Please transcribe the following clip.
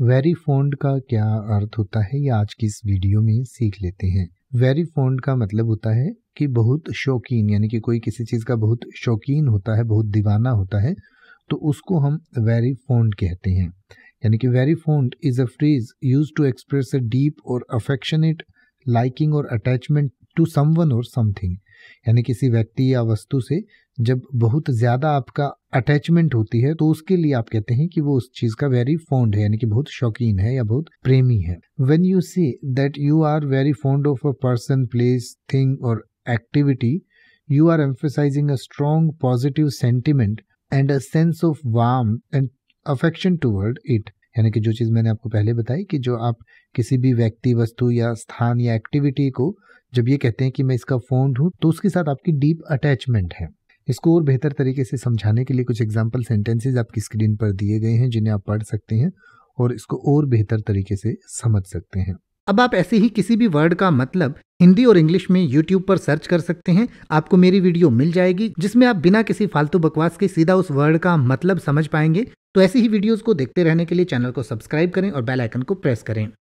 very found का क्या अर्थ होता है ये आज की इस वीडियो में सीख लेते हैं वेरी फोन्ड का मतलब होता है कि बहुत शौकीन यानी कि कोई किसी चीज़ का बहुत शौकीन होता है बहुत दीवाना होता है तो उसको हम वेरी फोन्ड कहते हैं यानी कि very fond is a phrase use to express a deep or affectionate liking or attachment to someone or something यानी किसी व्यक्ति या वस्तु से जब बहुत ज़्यादा आपका अटैचमेंट होती है तो उसके लिए आप कहते हैं कि वो उस चीज का वेरी फॉन्ड है यानी कि बहुत शौकीन है या बहुत प्रेमी है when you see that you are very fond of a person place thing or activity you are emphasizing a strong positive sentiment and a sense of warm and affection toward it यानी कि जो चीज़ मैंने आपको पहले बताई कि जो आप किसी भी व्यक्ति वस्तु या स्थान या एक्टिविटी को जब ये कहते हैं कि मैं इसका फोन हूं तो उसके साथ आपकी डीप अटैचमेंट है इसको और बेहतर तरीके से समझाने के लिए कुछ एग्जाम्पल सेंटेंसेज आपकी स्क्रीन पर दिए गए हैं जिन्हें आप पढ़ सकते हैं और इसको और बेहतर तरीके से समझ सकते हैं अब आप ऐसे ही किसी भी वर्ड का मतलब हिंदी और इंग्लिश में यूट्यूब पर सर्च कर सकते हैं आपको मेरी वीडियो मिल जाएगी जिसमें आप बिना किसी फालतू बकवास के सीधा उस वर्ड का मतलब समझ पाएंगे तो ऐसी ही वीडियोस को देखते रहने के लिए चैनल को सब्सक्राइब करें और बेल आइकन को प्रेस करें